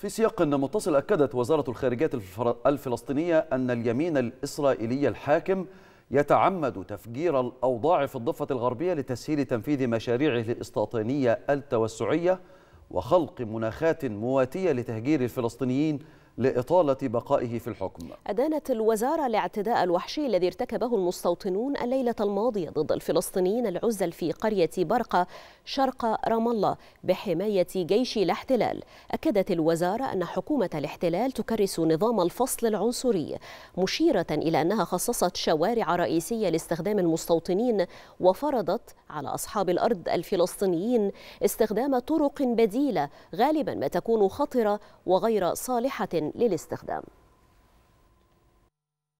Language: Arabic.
في سياق متصل أكدت وزارة الخارجية الفلسطينية أن اليمين الإسرائيلي الحاكم يتعمد تفجير الأوضاع في الضفة الغربية لتسهيل تنفيذ مشاريعه الاستيطانية التوسعية وخلق مناخات مواتية لتهجير الفلسطينيين لإطالة بقائه في الحكم أدانت الوزارة الاعتداء الوحشي الذي ارتكبه المستوطنون الليلة الماضية ضد الفلسطينيين العزل في قرية برقة شرق رام الله بحماية جيش الاحتلال أكدت الوزارة أن حكومة الاحتلال تكرس نظام الفصل العنصري مشيرة إلى أنها خصصت شوارع رئيسية لاستخدام المستوطنين وفرضت على أصحاب الأرض الفلسطينيين استخدام طرق بديلة غالبا ما تكون خطرة وغير صالحة للاستخدام